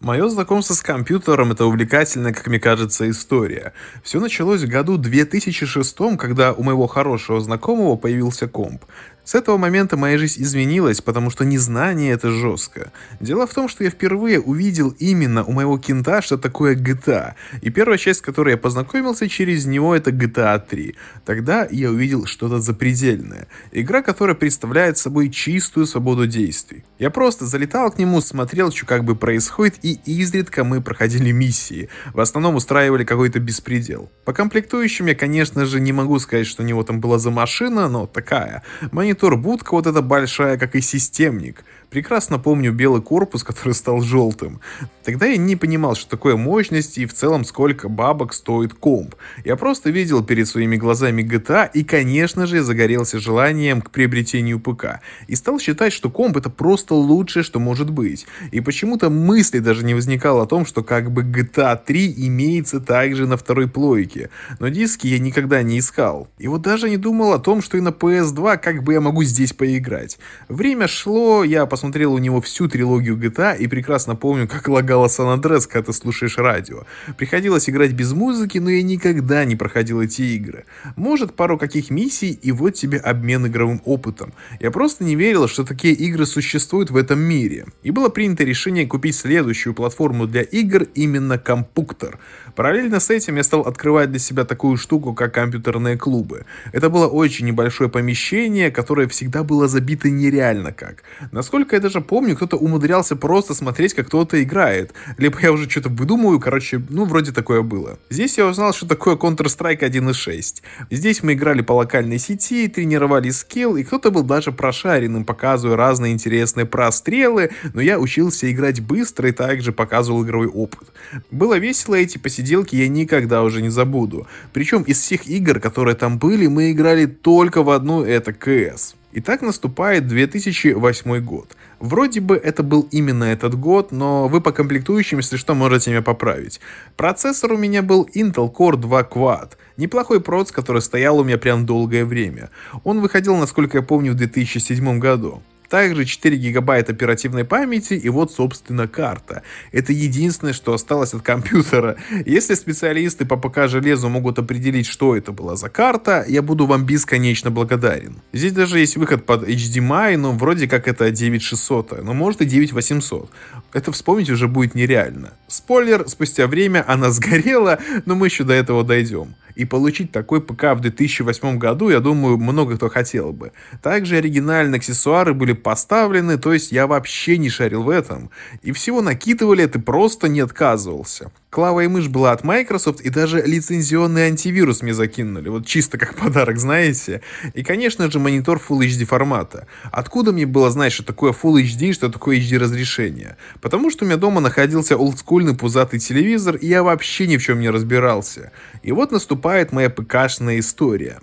Мое знакомство с компьютером – это увлекательная, как мне кажется, история. Все началось в году 2006, когда у моего хорошего знакомого появился комп. С этого момента моя жизнь изменилась, потому что незнание это жестко. Дело в том, что я впервые увидел именно у моего кента, что такое GTA. А. И первая часть, с которой я познакомился через него, это GTA 3. А Тогда я увидел что-то запредельное. Игра, которая представляет собой чистую свободу действий. Я просто залетал к нему, смотрел, что как бы происходит, и изредка мы проходили миссии. В основном устраивали какой-то беспредел. По комплектующим я, конечно же, не могу сказать, что у него там была за машина, но такая. Мои Турбудка вот эта большая, как и системник. Прекрасно помню белый корпус, который стал желтым. Тогда я не понимал, что такое мощность и в целом сколько бабок стоит комп. Я просто видел перед своими глазами GTA а и, конечно же, загорелся желанием к приобретению ПК. И стал считать, что комп это просто лучшее, что может быть. И почему-то мысли даже не возникало о том, что как бы GTA 3 а имеется также на второй плойке. Но диски я никогда не искал. И вот даже не думал о том, что и на PS2 как бы я могу здесь поиграть. Время шло, я по просмотрел у него всю трилогию GTA а и прекрасно помню, как лагала Сан-Андрес, когда ты слушаешь радио. Приходилось играть без музыки, но я никогда не проходил эти игры. Может, пару каких миссий, и вот тебе обмен игровым опытом. Я просто не верил, что такие игры существуют в этом мире. И было принято решение купить следующую платформу для игр, именно компуктор. Параллельно с этим я стал открывать для себя такую штуку, как компьютерные клубы. Это было очень небольшое помещение, которое всегда было забито нереально как. Насколько насколько я даже помню, кто-то умудрялся просто смотреть, как кто-то играет. Либо я уже что-то выдумываю, короче, ну, вроде такое было. Здесь я узнал, что такое Counter-Strike 1.6. Здесь мы играли по локальной сети, тренировали скилл, и кто-то был даже прошаренным, показывая разные интересные прострелы, но я учился играть быстро и также показывал игровой опыт. Было весело, эти посиделки я никогда уже не забуду. Причем из всех игр, которые там были, мы играли только в одну, это КС. И так наступает 2008 год. Вроде бы это был именно этот год, но вы по комплектующим, если что, можете меня поправить. Процессор у меня был Intel Core 2 Quad. Неплохой проц, который стоял у меня прям долгое время. Он выходил, насколько я помню, в 2007 году. Также 4 гигабайта оперативной памяти и вот, собственно, карта. Это единственное, что осталось от компьютера. Если специалисты по ПК железу могут определить, что это была за карта, я буду вам бесконечно благодарен. Здесь даже есть выход под HDMI, но вроде как это 9600, но может и 9800. Это вспомнить уже будет нереально. Спойлер, спустя время она сгорела, но мы еще до этого дойдем. И получить такой ПК в 2008 году, я думаю, много кто хотел бы. Также оригинальные аксессуары были поставлены, то есть я вообще не шарил в этом. И всего накидывали, ты просто не отказывался. Клава и мышь была от Microsoft, и даже лицензионный антивирус мне закинули. Вот чисто как подарок, знаете. И, конечно же, монитор Full HD формата. Откуда мне было знать, что такое Full HD что такое HD разрешение? Потому что у меня дома находился олдскульный пузатый телевизор, и я вообще ни в чем не разбирался. И вот наступает моя ПКшная история.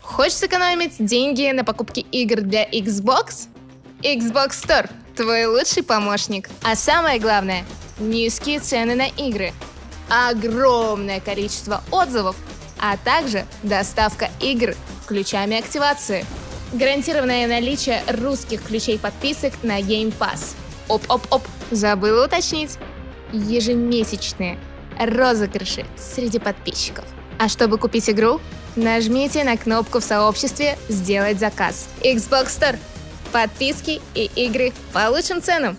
Хочешь сэкономить деньги на покупке игр для Xbox? Xbox Store – твой лучший помощник. А самое главное – низкие цены на игры – огромное количество отзывов, а также доставка игр ключами активации. Гарантированное наличие русских ключей подписок на Game Pass. Оп-оп-оп, забыла уточнить. Ежемесячные розыгрыши среди подписчиков. А чтобы купить игру, нажмите на кнопку в сообществе «Сделать заказ». Xbox Store. Подписки и игры по лучшим ценам.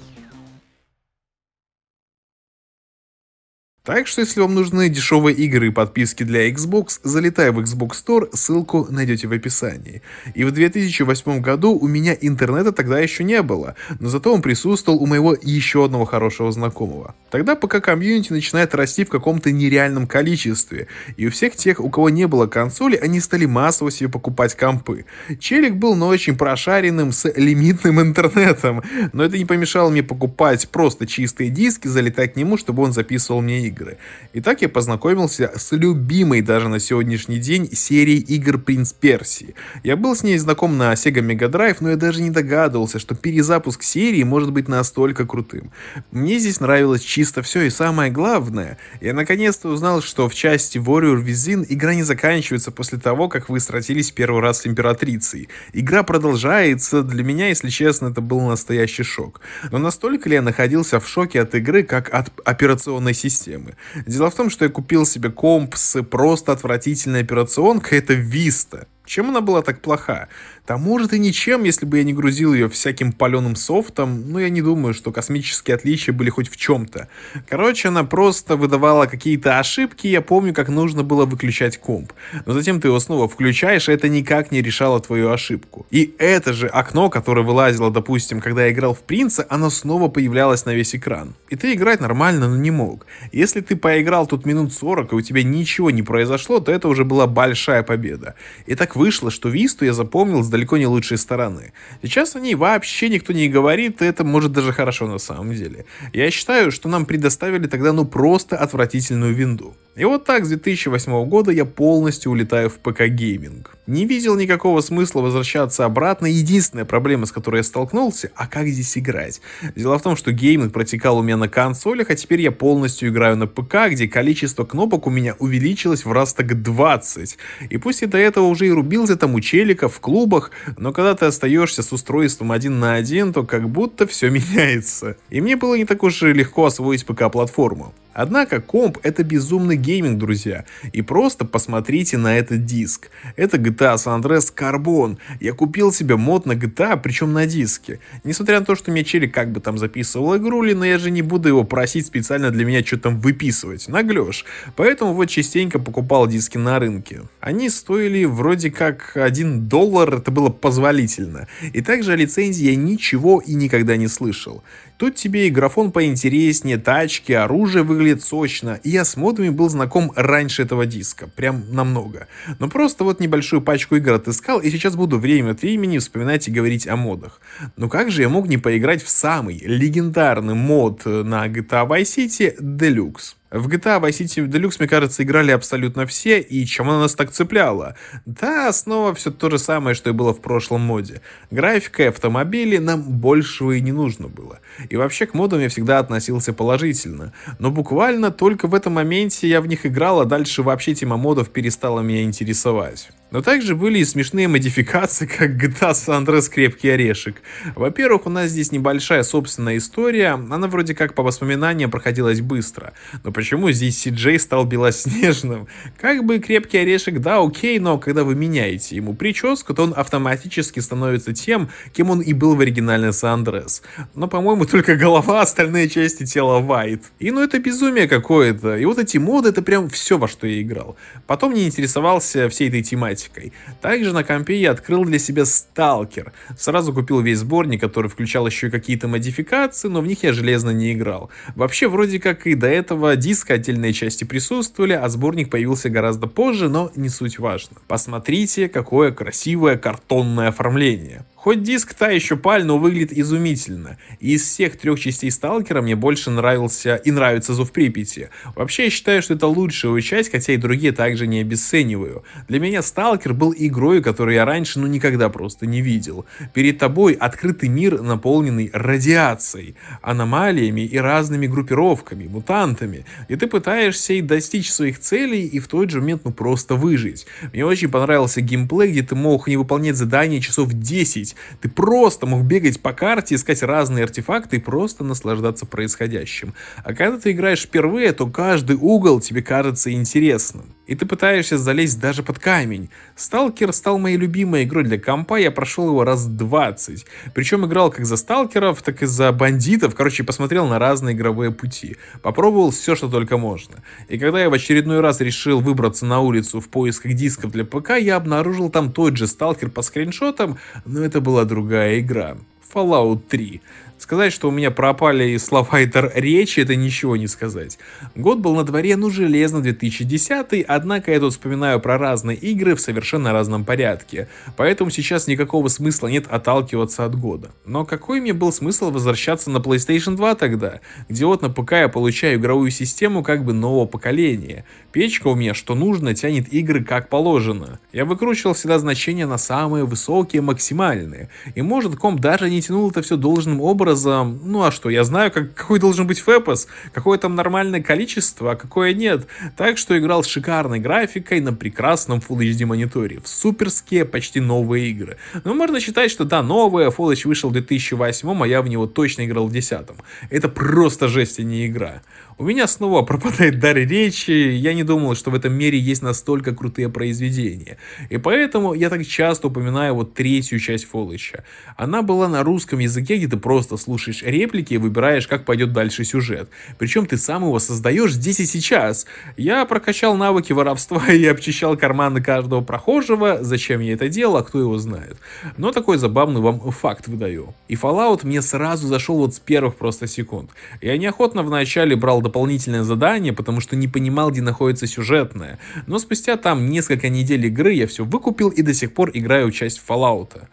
Так что, если вам нужны дешевые игры и подписки для Xbox, залетай в Xbox Store, ссылку найдете в описании. И в 2008 году у меня интернета тогда еще не было, но зато он присутствовал у моего еще одного хорошего знакомого. Тогда пока комьюнити начинает расти в каком-то нереальном количестве, и у всех тех, у кого не было консоли, они стали массово себе покупать компы. Челик был, но очень прошаренным с лимитным интернетом, но это не помешало мне покупать просто чистые диски, залетать к нему, чтобы он записывал мне игры игры. И так я познакомился с любимой даже на сегодняшний день серией игр «Принц Персии». Я был с ней знаком на Sega Mega Drive, но я даже не догадывался, что перезапуск серии может быть настолько крутым. Мне здесь нравилось чисто все, и самое главное, я наконец-то узнал, что в части Warrior Within игра не заканчивается после того, как вы сразились первый раз с Императрицей. Игра продолжается, для меня, если честно, это был настоящий шок. Но настолько ли я находился в шоке от игры, как от операционной системы? проблемы. Дело в том, что я купил себе комп с просто отвратительной операционкой, это Vista. Чем она была так плоха? Да может и ничем, если бы я не грузил ее всяким паленым софтом, но ну, я не думаю, что космические отличия были хоть в чем-то. Короче, она просто выдавала какие-то ошибки, я помню, как нужно было выключать комп. Но затем ты его снова включаешь, и это никак не решало твою ошибку. И это же окно, которое вылазило, допустим, когда я играл в Принца, оно снова появлялось на весь экран. И ты играть нормально, но не мог. Если ты поиграл тут минут 40, и у тебя ничего не произошло, то это уже была большая победа. И так вышло, что Висту я запомнил с далеко не лучшие стороны. Сейчас о ней вообще никто не говорит, и это может даже хорошо на самом деле. Я считаю, что нам предоставили тогда ну просто отвратительную винду. И вот так с 2008 года я полностью улетаю в ПК-гейминг. Не видел никакого смысла возвращаться обратно, единственная проблема, с которой я столкнулся, а как здесь играть? Дело в том, что гейминг протекал у меня на консолях, а теперь я полностью играю на ПК, где количество кнопок у меня увеличилось в раз так 20. И пусть я до этого уже и рубился там у челиков в клубах, знакомых, но когда ты остаешься с устройством один на один, то как будто все меняется. И мне было не так уж и легко освоить ПК-платформу. Однако комп это безумный гейминг, друзья. И просто посмотрите на этот диск. Это GTA San Andreas Carbon. Я купил себе мод на GTA, причем на диске. Несмотря на то, что мне челик как бы там записывал игру, ли, но я же не буду его просить специально для меня что-то там выписывать. Наглешь. Поэтому вот частенько покупал диски на рынке. Они стоили вроде как 1 доллар, это было позволительно. И также о лицензии я ничего и никогда не слышал. Тут тебе и графон поинтереснее, тачки, оружие выглядит сочно, и я с модами был знаком раньше этого диска, прям намного. Но просто вот небольшую пачку игр отыскал, и сейчас буду время от времени вспоминать и говорить о модах. Но как же я мог не поиграть в самый легендарный мод на GTA Vice City Deluxe? В GTA Vice City Deluxe, мне кажется, играли абсолютно все, и чем она нас так цепляла? Да, снова все то же самое, что и было в прошлом моде. Графика и автомобили нам большего и не нужно было. И вообще к модам я всегда относился положительно. Но буквально только в этом моменте я в них играл, а дальше вообще тема модов перестала меня интересовать. Но также были и смешные модификации, как GTA San Andreas Крепкий Орешек. Во-первых, у нас здесь небольшая собственная история, она вроде как по воспоминаниям проходилась быстро. Но почему здесь Си стал белоснежным? Как бы Крепкий Орешек, да, окей, но когда вы меняете ему прическу, то он автоматически становится тем, кем он и был в оригинальной San Andreas. Но, по-моему, только голова, остальные части тела white. И ну это безумие какое-то. И вот эти моды, это прям все, во что я играл. Потом не интересовался всей этой тематикой классикой. Также на компе я открыл для себя "Сталкер". Сразу купил весь сборник, который включал еще и какие-то модификации, но в них я железно не играл. Вообще, вроде как и до этого диск отдельные части присутствовали, а сборник появился гораздо позже, но не суть важно. Посмотрите, какое красивое картонное оформление. Хоть диск та еще паль, но выглядит изумительно. из всех трех частей Сталкера мне больше нравился и нравится Зов Припяти. Вообще я считаю, что это лучшая его часть, хотя и другие также не обесцениваю. Для меня Сталкер Сталкер был игрой, которую я раньше ну никогда просто не видел. Перед тобой открытый мир, наполненный радиацией, аномалиями и разными группировками, мутантами, и ты пытаешься и достичь своих целей, и в тот же момент ну просто выжить. Мне очень понравился геймплей, где ты мог не выполнять задания часов 10, ты просто мог бегать по карте, искать разные артефакты и просто наслаждаться происходящим. А когда ты играешь впервые, то каждый угол тебе кажется интересным. И ты пытаешься залезть даже под камень. Сталкер стал моей любимой игрой для компа, я прошел его раз 20. Причем играл как за сталкеров, так и за бандитов. Короче, посмотрел на разные игровые пути. Попробовал все, что только можно. И когда я в очередной раз решил выбраться на улицу в поисках дисков для ПК, я обнаружил там тот же сталкер по скриншотам, но это была другая игра. Fallout 3. Сказать, что у меня пропали слова и дар речи, это ничего не сказать. Год был на дворе, ну, железно 2010, однако я тут вспоминаю про разные игры в совершенно разном порядке. Поэтому сейчас никакого смысла нет отталкиваться от года. Но какой мне был смысл возвращаться на PlayStation 2 тогда, где вот на ПК я получаю игровую систему как бы нового поколения. Печка у меня что нужно тянет игры как положено. Я выкручивал всегда значения на самые высокие, максимальные. И может ком даже не тянул это все должным образом, образом. Ну а что, я знаю, как, какой должен быть фэпос, какое там нормальное количество, а какое нет. Так что играл с шикарной графикой на прекрасном Full HD мониторе. В суперские, почти новые игры. Но ну, можно считать, что да, новая, HD вышел в 2008, а я в него точно играл в 2010. Это просто жесть, а не игра. У меня снова пропадает дар речи, я не думал, что в этом мире есть настолько крутые произведения. И поэтому я так часто упоминаю вот третью часть Фолыча. Она была на русском языке, где ты просто слушаешь реплики и выбираешь, как пойдет дальше сюжет. Причем ты сам его создаешь здесь и сейчас. Я прокачал навыки воровства и обчищал карманы каждого прохожего. Зачем я это делал, а кто его знает. Но такой забавный вам факт выдаю. И Fallout мне сразу зашел вот с первых просто секунд. Я неохотно вначале брал дополнительное задание, потому что не понимал, где находится сюжетное. Но спустя там несколько недель игры я все выкупил и до сих пор играю часть Fallout.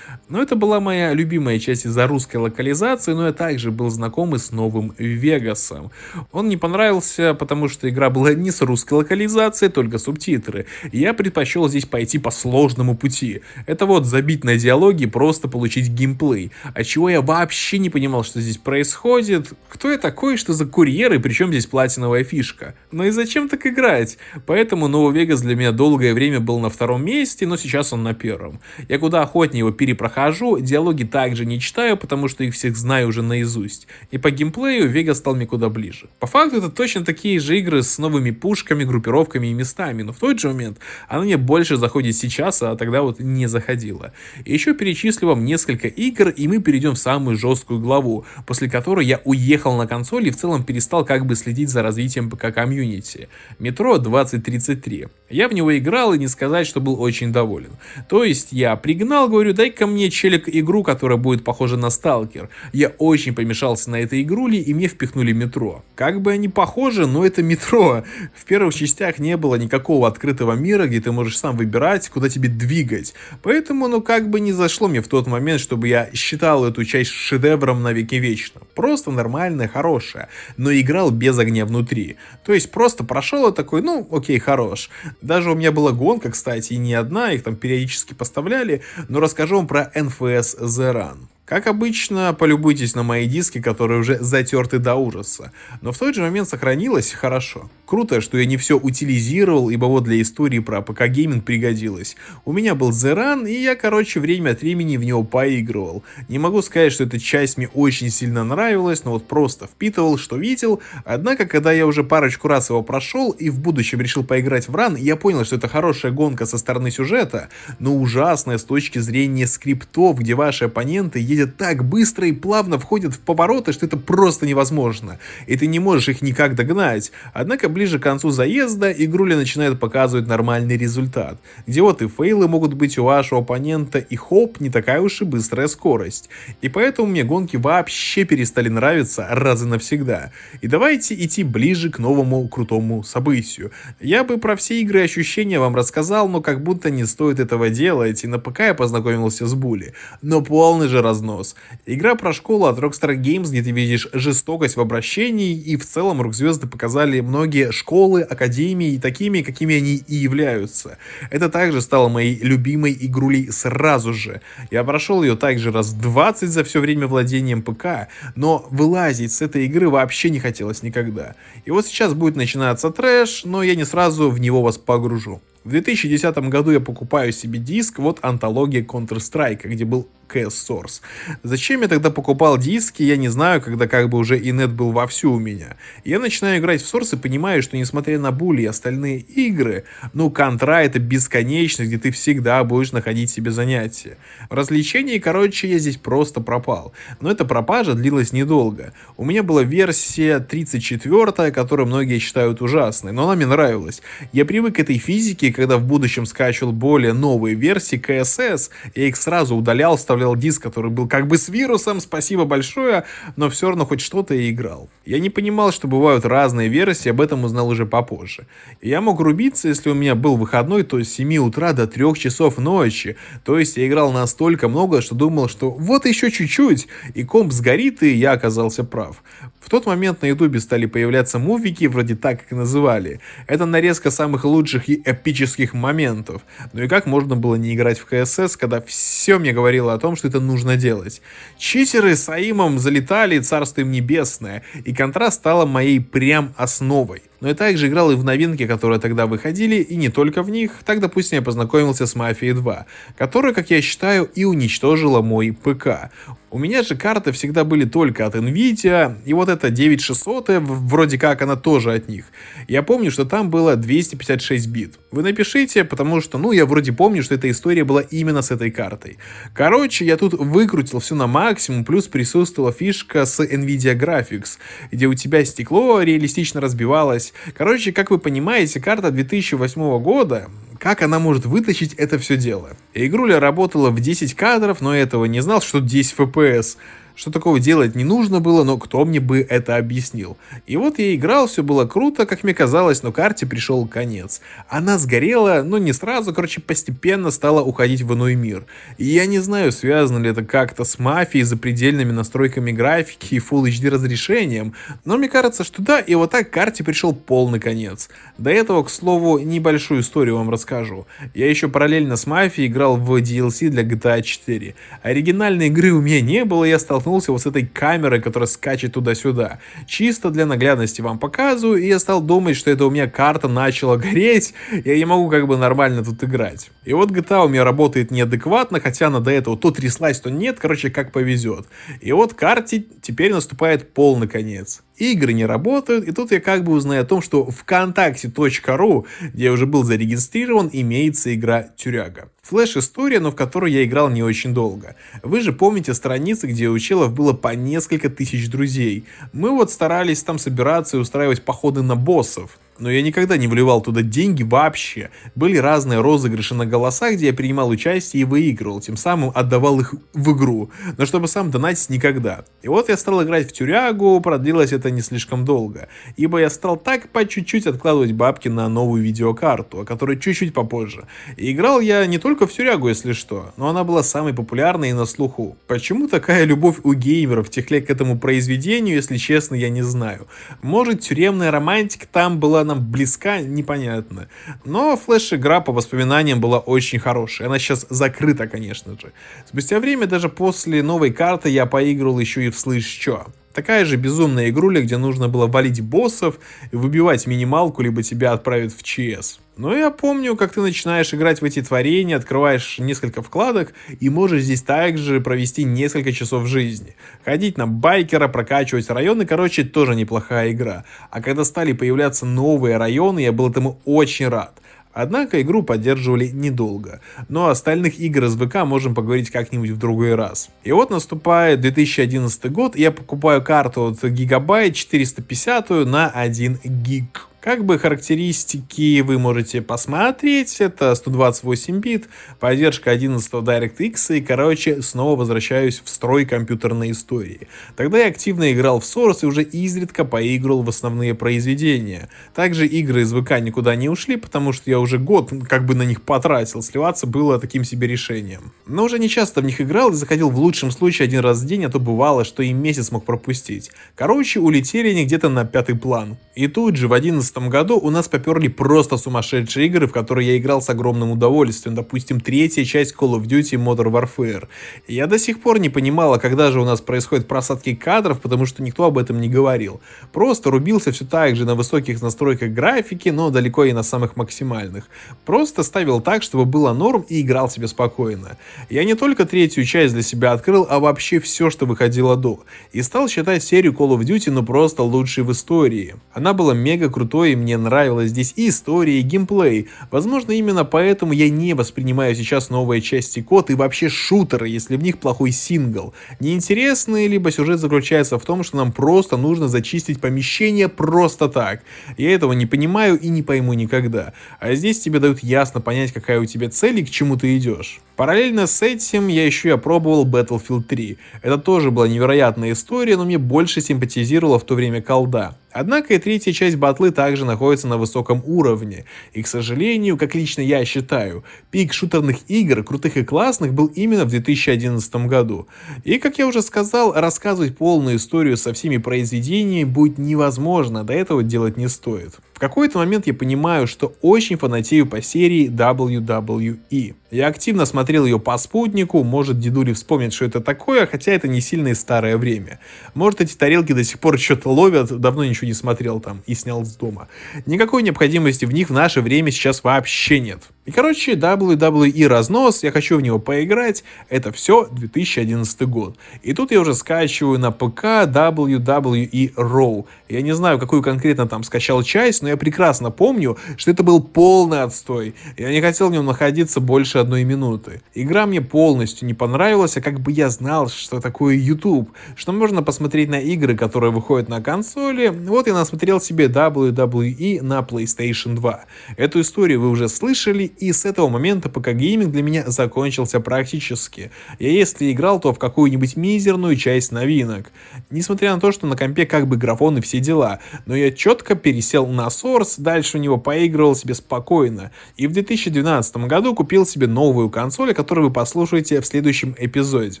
Но это была моя любимая часть из-за русской локализации, но я также был знаком и с новым Вегасом. Он не понравился, потому что игра была не с русской локализацией, только субтитры. Я предпочел здесь пойти по сложному пути. Это вот забить на диалоги, просто получить геймплей. А чего я вообще не понимал, что здесь происходит? Кто я такой, что за курьеры, причем здесь платиновая фишка? Ну и зачем так играть? Поэтому Новый Вегас для меня долгое время был на втором месте, но сейчас он на первом. Я куда охотнее его перепрохожу, диалоги также не читаю, потому что их всех знаю знаю уже наизусть. И по геймплею Вега стал мне куда ближе. По факту это точно такие же игры с новыми пушками, группировками и местами, но в тот же момент она мне больше заходит сейчас, а тогда вот не заходила. И еще перечислю вам несколько игр, и мы перейдем в самую жесткую главу, после которой я уехал на консоль и в целом перестал как бы следить за развитием ПК-комьюнити. Метро 2033. Я в него играл и не сказать, что был очень доволен. То есть я пригнал, говорю, дай ко мне челик игру, которая будет похожа на Сталкер. Я очень помешался на этой игруле, и мне впихнули метро. Как бы они похожи, но это метро. В первых частях не было никакого открытого мира, где ты можешь сам выбирать, куда тебе двигать. Поэтому, ну, как бы не зашло мне в тот момент, чтобы я считал эту часть шедевром на веки вечно. Просто нормальная, хорошая. Но играл без огня внутри. То есть просто прошел и такой, ну, окей, хорош. Даже у меня была гонка, кстати, и не одна, их там периодически поставляли, но расскажу вам про NFS The Run. Как обычно, полюбуйтесь на мои диски, которые уже затерты до ужаса. Но в тот же момент сохранилось хорошо. Круто, что я не все утилизировал, ибо вот для истории про ПК гейминг пригодилось. У меня был Зеран, и я, короче, время от времени в него поигрывал. Не могу сказать, что эта часть мне очень сильно нравилась, но вот просто впитывал, что видел. Однако, когда я уже парочку раз его прошел и в будущем решил поиграть в ран, я понял, что это хорошая гонка со стороны сюжета, но ужасная с точки зрения скриптов, где ваши оппоненты есть едят так быстро и плавно входят в повороты, что это просто невозможно, и ты не можешь их никак догнать. Однако ближе к концу заезда игруля начинает показывать нормальный результат, где вот и фейлы могут быть у вашего оппонента, и хоп, не такая уж и быстрая скорость. И поэтому мне гонки вообще перестали нравиться раз и навсегда. И давайте идти ближе к новому крутому событию. Я бы про все игры и ощущения вам рассказал, но как будто не стоит этого делать, и на ПК я познакомился с Були. Но полный же разнос нос. Игра про школу от Rockstar Games, где ты видишь жестокость в обращении, и в целом Рок-звезды показали многие школы, академии, такими, какими они и являются. Это также стало моей любимой игрулей сразу же. Я прошел ее также раз 20 за все время владением ПК, но вылазить с этой игры вообще не хотелось никогда. И вот сейчас будет начинаться трэш, но я не сразу в него вас погружу. В 2010 году я покупаю себе диск, вот антология Counter-Strike, где был KS Source. Зачем я тогда покупал диски, я не знаю, когда как бы уже инет был вовсю у меня. Я начинаю играть в Source и понимаю, что несмотря на були и остальные игры, ну, контра это бесконечность, где ты всегда будешь находить себе занятия. В развлечении, короче, я здесь просто пропал. Но эта пропажа длилась недолго. У меня была версия 34, которую многие считают ужасной, но она мне нравилась. Я привык к этой физике, когда в будущем скачивал более новые версии КСС, я их сразу удалял, вставлял доставлял диск, который был как бы с вирусом, спасибо большое, но все равно хоть что-то я играл. Я не понимал, что бывают разные версии, об этом узнал уже попозже. Я мог рубиться, если у меня был выходной, то с 7 утра до 3 часов ночи, то есть я играл настолько много, что думал, что вот еще чуть-чуть, и комп сгорит, и я оказался прав. В тот момент на ютубе стали появляться мувики, вроде так как называли. Это нарезка самых лучших и эпических моментов. Ну и как можно было не играть в КСС, когда все мне говорило о том, том, что это нужно делать. Читеры с Аимом залетали, царство им небесное, и контраст стала моей прям основой но и также играл и в новинки, которые тогда выходили, и не только в них. Так, допустим, я познакомился с «Мафией 2», которая, как я считаю, и уничтожила мой ПК. У меня же карты всегда были только от NVIDIA, а», и вот эта 9600, вроде как она тоже от них. Я помню, что там было 256 бит. Вы напишите, потому что, ну, я вроде помню, что эта история была именно с этой картой. Короче, я тут выкрутил все на максимум, плюс присутствовала фишка с NVIDIA а Graphics, где у тебя стекло реалистично разбивалось, получилось. Короче, как вы понимаете, карта 2008 года, как она может вытащить это все дело? Игруля работала в 10 кадров, но этого не знал, что 10 FPS что такого делать не нужно было, но кто мне бы это объяснил? И вот я играл, все было круто, как мне казалось, но карте пришел конец. Она сгорела, но не сразу, короче, постепенно стала уходить в иной мир. И я не знаю, связано ли это как-то с мафией, запредельными настройками графики и Full HD разрешением, но мне кажется, что да, и вот так карте пришел полный конец. До этого, к слову, небольшую историю вам расскажу. Я еще параллельно с мафией играл в DLC для GTA 4. Оригинальной игры у меня не было, я стал столкнулся вот с этой камерой, которая скачет туда-сюда. Чисто для наглядности вам показываю, и я стал думать, что это у меня карта начала гореть, я не могу как бы нормально тут играть. И вот GTA у меня работает неадекватно, хотя она до этого то тряслась, то нет, короче, как повезет. И вот карте теперь наступает полный конец игры не работают, и тут я как бы узнаю о том, что вконтакте.ру, где я уже был зарегистрирован, имеется игра «Тюряга». Флэш-история, но в которую я играл не очень долго. Вы же помните страницы, где у челов было по несколько тысяч друзей. Мы вот старались там собираться и устраивать походы на боссов но я никогда не вливал туда деньги вообще. Были разные розыгрыши на голоса, где я принимал участие и выигрывал, тем самым отдавал их в игру, но чтобы сам донатить никогда. И вот я стал играть в тюрягу, продлилось это не слишком долго, ибо я стал так по чуть-чуть откладывать бабки на новую видеокарту, о которой чуть-чуть попозже. И играл я не только в тюрягу, если что, но она была самой популярной и на слуху. Почему такая любовь у геймеров тех лет к этому произведению, если честно, я не знаю. Может, тюремная романтика там была нам близка, непонятно. Но флеш-игра, по воспоминаниям, была очень хорошая. Она сейчас закрыта, конечно же. Спустя время, даже после новой карты, я поиграл еще и в «Слышь, чё?». Такая же безумная игруля, где нужно было валить боссов, выбивать минималку, либо тебя отправят в ЧС. Но я помню, как ты начинаешь играть в эти творения, открываешь несколько вкладок и можешь здесь также провести несколько часов жизни. Ходить на байкера, прокачивать районы, короче, тоже неплохая игра. А когда стали появляться новые районы, я был этому очень рад. Однако игру поддерживали недолго, но остальных игр из ВК можем поговорить как-нибудь в другой раз. И вот наступает 2011 год, и я покупаю карту от Gigabyte 450 на 1 гиг. Как бы характеристики вы можете посмотреть, это 128 бит, поддержка 11 DirectX, и, короче, снова возвращаюсь в строй компьютерной истории. Тогда я активно играл в Source и уже изредка поиграл в основные произведения. Также игры из ВК никуда не ушли, потому что я уже год как бы на них потратил, сливаться было таким себе решением. Но уже не часто в них играл и заходил в лучшем случае один раз в день, а то бывало, что и месяц мог пропустить. Короче, улетели они где-то на пятый план. И тут же в 11 году у нас поперли просто сумасшедшие игры, в которые я играл с огромным удовольствием. Допустим, третья часть Call of Duty Modern Warfare. Я до сих пор не понимала, когда же у нас происходят просадки кадров, потому что никто об этом не говорил. Просто рубился все так же на высоких настройках графики, но далеко и на самых максимальных. Просто ставил так, чтобы было норм и играл себе спокойно. Я не только третью часть для себя открыл, а вообще все, что выходило до. И стал считать серию Call of Duty ну просто лучшей в истории. Она была мега крутой крутой, и мне нравилась здесь и история, и геймплей. Возможно, именно поэтому я не воспринимаю сейчас новые части код и вообще шутеры, если в них плохой сингл. Неинтересный либо сюжет заключается в том, что нам просто нужно зачистить помещение просто так. Я этого не понимаю и не пойму никогда. А здесь тебе дают ясно понять, какая у тебя цель и к чему ты идешь. Параллельно с этим я еще и опробовал Battlefield 3. Это тоже была невероятная история, но мне больше симпатизировала в то время колда. Однако и третья часть батлы также находится на высоком уровне. И, к сожалению, как лично я считаю, пик шутерных игр, крутых и классных, был именно в 2011 году. И, как я уже сказал, рассказывать полную историю со всеми произведениями будет невозможно, до этого делать не стоит. В какой-то момент я понимаю, что очень фанатею по серии WWE. Я активно смотрел ее по спутнику, может дедули вспомнит, что это такое, хотя это не сильно и старое время. Может эти тарелки до сих пор что-то ловят, давно ничего не смотрел там и снял с дома. Никакой необходимости в них в наше время сейчас вообще нет. И, короче, WWE разнос, я хочу в него поиграть, это все 2011 год. И тут я уже скачиваю на ПК WWE Raw. Я не знаю, какую конкретно там скачал часть, но я прекрасно помню, что это был полный отстой. Я не хотел в нем находиться больше одной минуты. Игра мне полностью не понравилась, а как бы я знал, что такое YouTube, что можно посмотреть на игры, которые выходят на консоли. Вот я насмотрел себе WWE на PlayStation 2. Эту историю вы уже слышали, и с этого момента пока гейминг для меня закончился практически. Я если играл, то в какую-нибудь мизерную часть новинок. Несмотря на то, что на компе как бы графон и все дела, но я четко пересел на Source, дальше у него поигрывал себе спокойно. И в 2012 году купил себе новую консоль, которую вы послушаете в следующем эпизоде.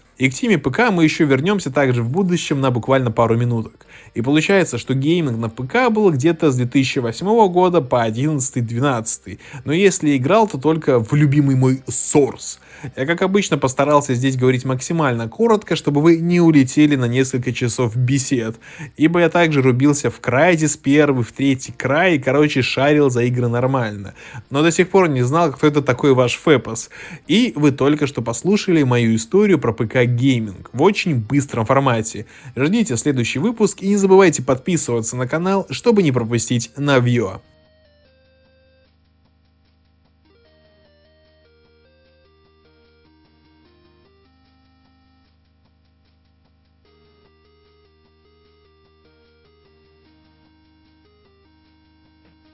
И к теме ПК мы еще вернемся также в будущем на буквально пару минуток. И получается, что гейминг на ПК был где-то с 2008 года по 11-12. Но если играл, то только в любимый мой Source. Я, как обычно, постарался здесь говорить максимально коротко, чтобы вы не улетели на несколько часов бесед, ибо я также рубился в Крайзис первый, в третий край и, короче, шарил за игры нормально, но до сих пор не знал, кто это такой ваш Фэпос. И вы только что послушали мою историю про ПК-гейминг в очень быстром формате. Ждите следующий выпуск и не забывайте подписываться на канал, чтобы не пропустить новье.